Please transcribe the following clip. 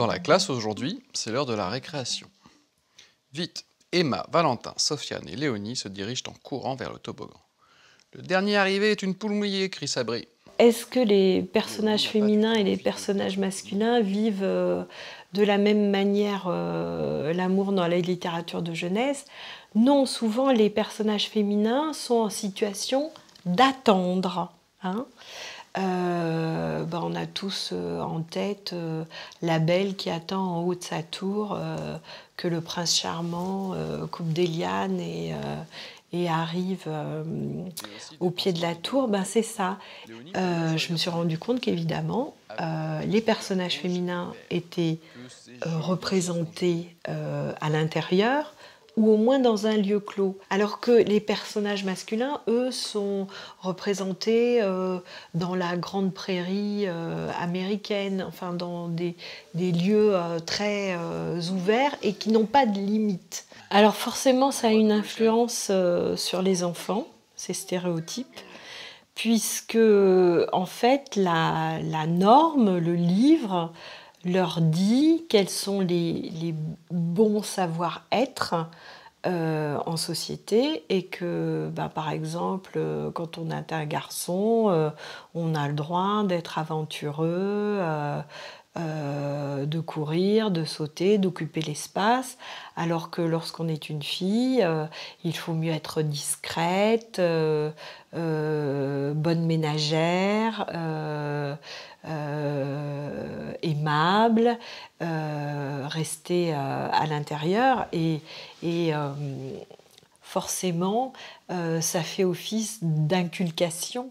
Dans la classe aujourd'hui, c'est l'heure de la récréation. Vite, Emma, Valentin, Sofiane et Léonie se dirigent en courant vers le toboggan. Le dernier arrivé est une poule mouillée, crie Sabri. Est-ce que les personnages euh, féminins et les personnages masculins vivent euh, de la même manière euh, l'amour dans la littérature de jeunesse Non, souvent les personnages féminins sont en situation d'attendre. Hein on a tous en tête la belle qui attend en haut de sa tour que le prince charmant coupe des lianes et, arrive au pied de la tour. c'est ça. je me suis rendu compte qu'évidemment, les personnages féminins étaient représentés à l'intérieur au moins dans un lieu clos. Alors que les personnages masculins, eux, sont représentés euh, dans la grande prairie euh, américaine, enfin dans des, lieux euh, très ouverts et qui n'ont pas de limites. Alors forcément, ça a une influence sur les enfants, ces stéréotypes puisque en fait la, norme, le livre, leur dit quels sont les, les bon savoir-être euh, en société et que, bah, par exemple, euh, quand on est un garçon, euh, on a le droit d'être aventureux, de courir, de sauter, d'occuper l'espace, alors que lorsqu'on est une fille, il faut mieux être discrète, ménagère, euh, euh, aimable, euh, rester à l'intérieur et forcément ça fait office d'inculcation